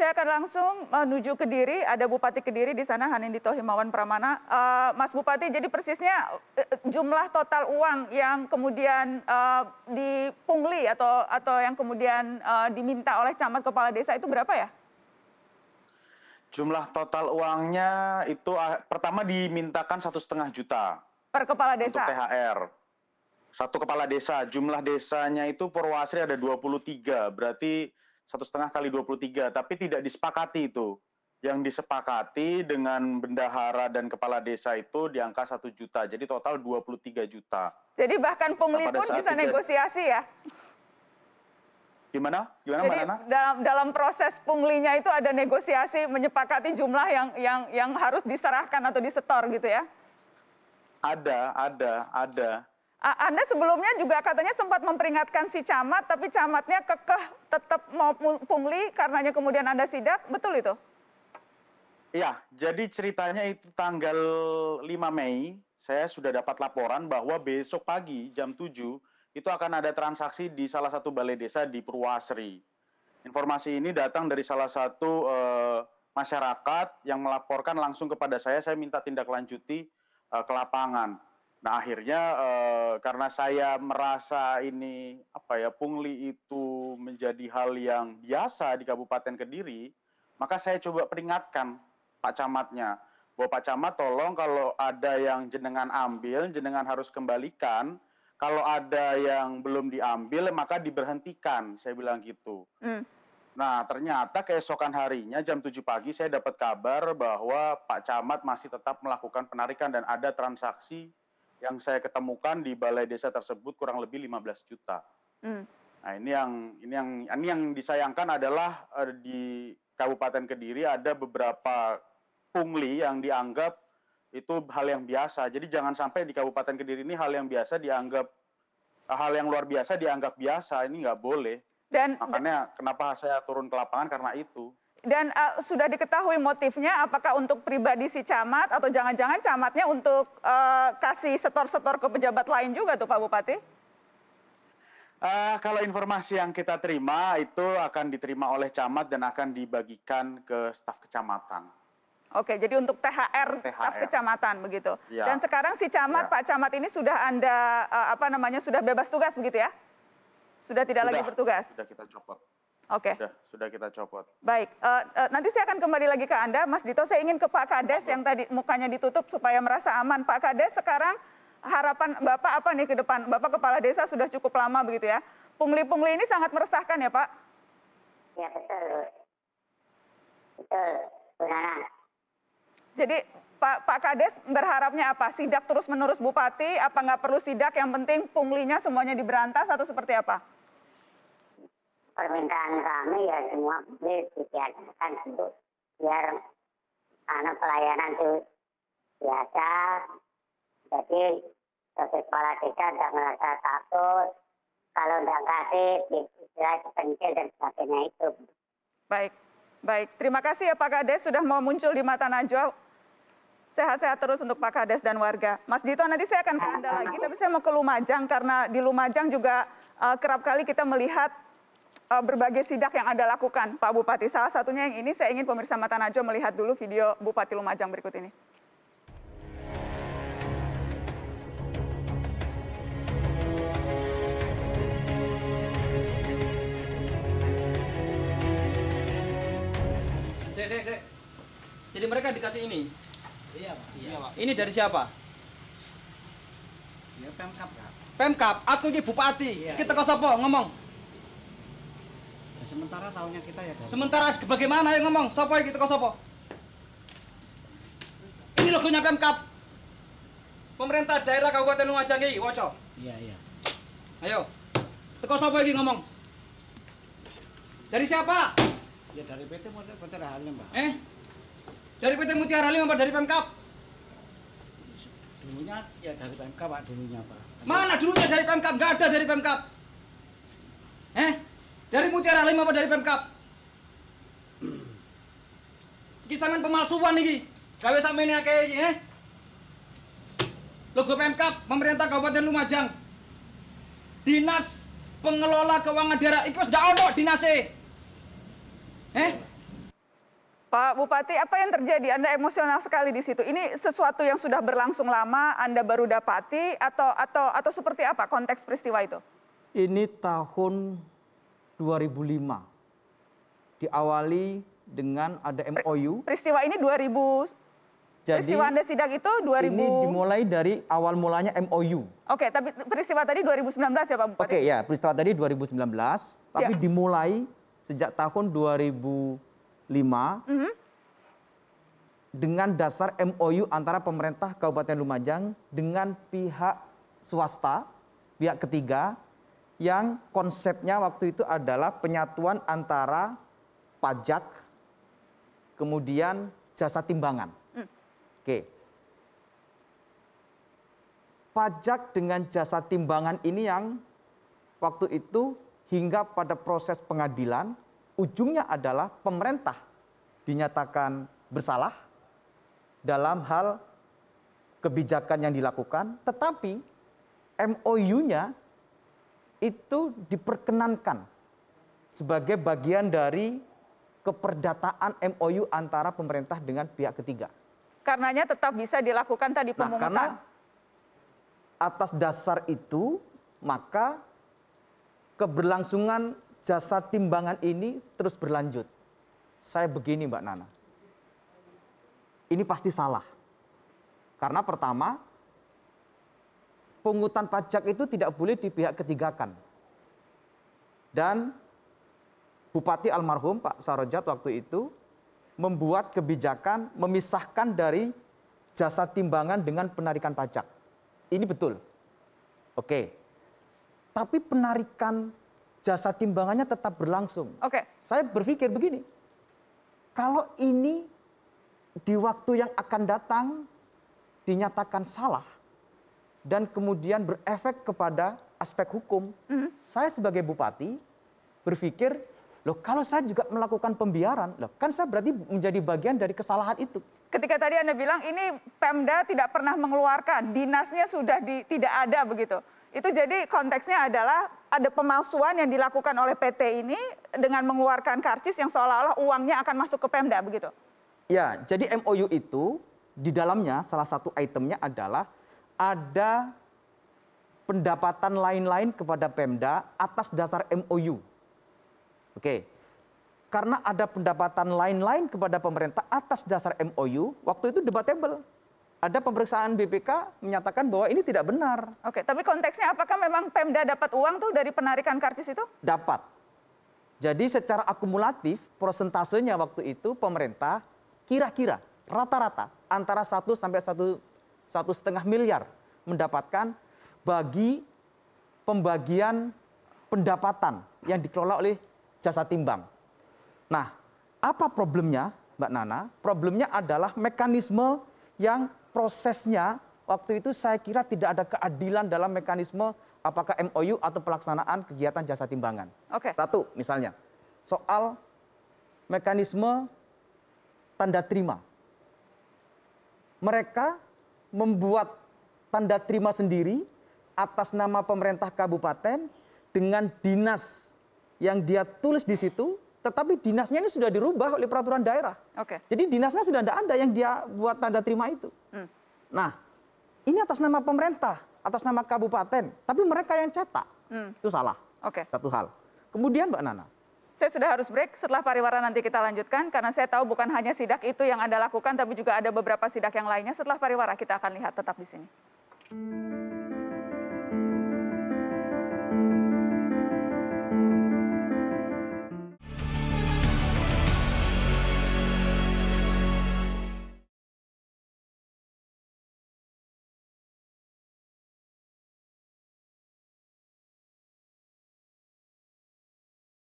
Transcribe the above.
Saya akan langsung menuju ke Kediri, ada Bupati Kediri di sana, Hanindito Himawan Pramana. Uh, Mas Bupati, jadi persisnya eh, jumlah total uang yang kemudian uh, dipungli atau atau yang kemudian uh, diminta oleh camat kepala desa itu berapa ya? Jumlah total uangnya itu uh, pertama dimintakan satu setengah juta per kepala desa. Untuk THR. Satu kepala desa, jumlah desanya itu Purwasri ada 23, berarti satu setengah kali 23, tapi tidak disepakati itu. Yang disepakati dengan bendahara dan kepala desa itu di angka satu juta, jadi total 23 juta. Jadi bahkan pungli pun bisa tiga... Ya. negosiasi ya? Gimana? Gimana Jadi dalam dalam proses punglinya itu ada negosiasi menyepakati jumlah yang yang yang harus diserahkan atau disetor gitu ya? Ada, ada, ada. Anda sebelumnya juga katanya sempat memperingatkan si camat, tapi camatnya kekeh tetap mau pungli karenanya kemudian Anda sidak, betul itu? Iya, jadi ceritanya itu tanggal 5 Mei, saya sudah dapat laporan bahwa besok pagi jam 7 itu akan ada transaksi di salah satu balai desa di Purwasri. Informasi ini datang dari salah satu eh, masyarakat yang melaporkan langsung kepada saya, saya minta tindak lanjuti eh, ke lapangan Nah akhirnya eh, karena saya merasa ini apa ya pungli itu menjadi hal yang biasa di Kabupaten Kediri, maka saya coba peringatkan Pak Camatnya bahwa Pak Camat tolong kalau ada yang jenengan ambil, jenengan harus kembalikan. Kalau ada yang belum diambil maka diberhentikan, saya bilang gitu. Mm. Nah ternyata keesokan harinya jam 7 pagi saya dapat kabar bahwa Pak Camat masih tetap melakukan penarikan dan ada transaksi yang saya ketemukan di balai desa tersebut kurang lebih 15 juta. Mm. Nah, ini yang ini yang ini yang disayangkan adalah eh, di Kabupaten Kediri ada beberapa pungli yang dianggap itu hal yang biasa. Jadi jangan sampai di Kabupaten Kediri ini hal yang biasa dianggap eh, hal yang luar biasa dianggap biasa. Ini nggak boleh. Dan makanya dan, kenapa saya turun ke lapangan karena itu. Dan uh, sudah diketahui motifnya apakah untuk pribadi si camat atau jangan-jangan camatnya untuk uh, kasih setor-setor ke pejabat lain juga tuh Pak Bupati? Uh, kalau informasi yang kita terima itu akan diterima oleh camat dan akan dibagikan ke staf kecamatan. Oke, jadi untuk THR, THR. staf kecamatan begitu. Ya. Dan sekarang si camat, ya. Pak camat ini sudah Anda uh, apa namanya sudah bebas tugas begitu ya? Sudah tidak sudah, lagi bertugas. Sudah kita copot. Oke. Okay. Sudah, sudah kita copot. Baik, uh, uh, nanti saya akan kembali lagi ke Anda. Mas Dito, saya ingin ke Pak Kades Apa? yang tadi mukanya ditutup supaya merasa aman. Pak Kades sekarang harapan Bapak apa nih ke depan? Bapak Kepala Desa sudah cukup lama begitu ya. Pungli-pungli ini sangat meresahkan ya Pak? Ya betul. Betul, Jadi Pak, Pak Kades berharapnya apa? Sidak terus-menerus Bupati? Apa nggak perlu sidak? Yang penting punglinya semuanya diberantas atau seperti apa? permintaan kami ya semua mobil ditiadakan dulu biar anak pelayanan itu biasa jadi sebagai sekolah kita tidak merasa takut kalau tidak kasih ya istilah pencil dan sebagainya itu baik baik terima kasih ya Pak Kades sudah mau muncul di mata Najwa Sehat-sehat terus untuk Pak Kades dan warga. Mas Dito, nanti saya akan ke Anda lagi, tapi saya mau ke Lumajang karena di Lumajang juga uh, kerap kali kita melihat Eh, berbagai sidak yang Anda lakukan, Pak Bupati. Salah satunya yang ini, saya ingin pemirsa Mata Najwa melihat dulu video Bupati Lumajang berikut ini. Cek, cek, cek. Jadi mereka dikasih ini? Iya, Pak. Iya, Pak. Ini dari siapa? Ya, Pemkap, Pak. Pemkap, aku ini Bupati. Iya, Kita iya. kau ngomong. Sementara tahunya kita ya. Sementara bagaimana yang ngomong? Sopo kita kok sopo? Ini logonya Pemkap. Pemerintah daerah Kabupaten Lumajang ini Woco. Iya, iya. Ayo. Teko sopo lagi ngomong? Dari siapa? Ya dari PT Mutiara Halim, Pak. Eh? Dari PT Mutiara Halim apa dari Pemkap? Dulunya ya dari Pemkap, Pak, dulunya, Pak. Mana dulunya dari Pemkap? nggak ada dari Pemkap. Eh? Dari Mutiara Lima apa dari Pemkap? Ini sama pemalsuan iki. Gawe sampean ini. eh. Logo Pemkap pemerintah Kabupaten Lumajang. Dinas pengelola keuangan daerah Itu sudah ada dinasnya Eh? Pak Bupati, apa yang terjadi? Anda emosional sekali di situ. Ini sesuatu yang sudah berlangsung lama, Anda baru dapati atau atau atau seperti apa konteks peristiwa itu? Ini tahun 2005. Diawali dengan ada MOU. Peristiwa ini 2000 jadi, peristiwa Anda sidang itu 2000 Ini dimulai dari awal mulanya MOU. Oke, okay, tapi peristiwa tadi 2019 ya Pak Bupati? Oke, okay, ya, peristiwa tadi 2019, tapi ya. dimulai sejak tahun 2005 mm -hmm. dengan dasar MOU antara pemerintah Kabupaten Lumajang dengan pihak swasta, pihak ketiga yang konsepnya waktu itu adalah penyatuan antara pajak, kemudian jasa timbangan. Hmm. Oke. Pajak dengan jasa timbangan ini yang waktu itu hingga pada proses pengadilan, ujungnya adalah pemerintah dinyatakan bersalah dalam hal kebijakan yang dilakukan, tetapi MOU-nya itu diperkenankan sebagai bagian dari keperdataan MOU antara pemerintah dengan pihak ketiga. Karenanya tetap bisa dilakukan tadi nah, pemungutan. Nah, karena atas dasar itu maka keberlangsungan jasa timbangan ini terus berlanjut. Saya begini Mbak Nana. Ini pasti salah. Karena pertama pungutan pajak itu tidak boleh di pihak ketigakan. Dan Bupati almarhum Pak Sarojat waktu itu membuat kebijakan memisahkan dari jasa timbangan dengan penarikan pajak. Ini betul. Oke. Tapi penarikan jasa timbangannya tetap berlangsung. Oke. Saya berpikir begini. Kalau ini di waktu yang akan datang dinyatakan salah, dan kemudian berefek kepada aspek hukum. Mm. Saya sebagai bupati berpikir, loh kalau saya juga melakukan pembiaran, loh kan saya berarti menjadi bagian dari kesalahan itu. Ketika tadi Anda bilang ini Pemda tidak pernah mengeluarkan, dinasnya sudah di, tidak ada begitu. Itu jadi konteksnya adalah ada pemalsuan yang dilakukan oleh PT ini dengan mengeluarkan karcis yang seolah-olah uangnya akan masuk ke Pemda begitu. Ya, jadi MOU itu di dalamnya salah satu itemnya adalah ada pendapatan lain-lain kepada Pemda atas dasar MOU. Oke. Karena ada pendapatan lain-lain kepada pemerintah atas dasar MOU, waktu itu debatable. Ada pemeriksaan BPK menyatakan bahwa ini tidak benar. Oke, tapi konteksnya apakah memang Pemda dapat uang tuh dari penarikan karcis itu? Dapat. Jadi secara akumulatif prosentasenya waktu itu pemerintah kira-kira rata-rata antara 1 sampai 1 satu setengah miliar mendapatkan bagi pembagian pendapatan yang dikelola oleh jasa timbang. Nah, apa problemnya, Mbak Nana? Problemnya adalah mekanisme yang prosesnya waktu itu saya kira tidak ada keadilan dalam mekanisme apakah MOU atau pelaksanaan kegiatan jasa timbangan. Oke. Okay. Satu, misalnya soal mekanisme tanda terima. Mereka membuat tanda terima sendiri atas nama pemerintah kabupaten dengan dinas yang dia tulis di situ, tetapi dinasnya ini sudah dirubah oleh peraturan daerah. Oke. Okay. Jadi dinasnya sudah tidak ada yang dia buat tanda terima itu. Hmm. Nah, ini atas nama pemerintah, atas nama kabupaten, tapi mereka yang cetak hmm. itu salah. Oke. Okay. Satu hal. Kemudian Mbak Nana, saya sudah harus break. Setelah pariwara nanti kita lanjutkan karena saya tahu bukan hanya sidak itu yang Anda lakukan tapi juga ada beberapa sidak yang lainnya. Setelah pariwara kita akan lihat tetap di sini.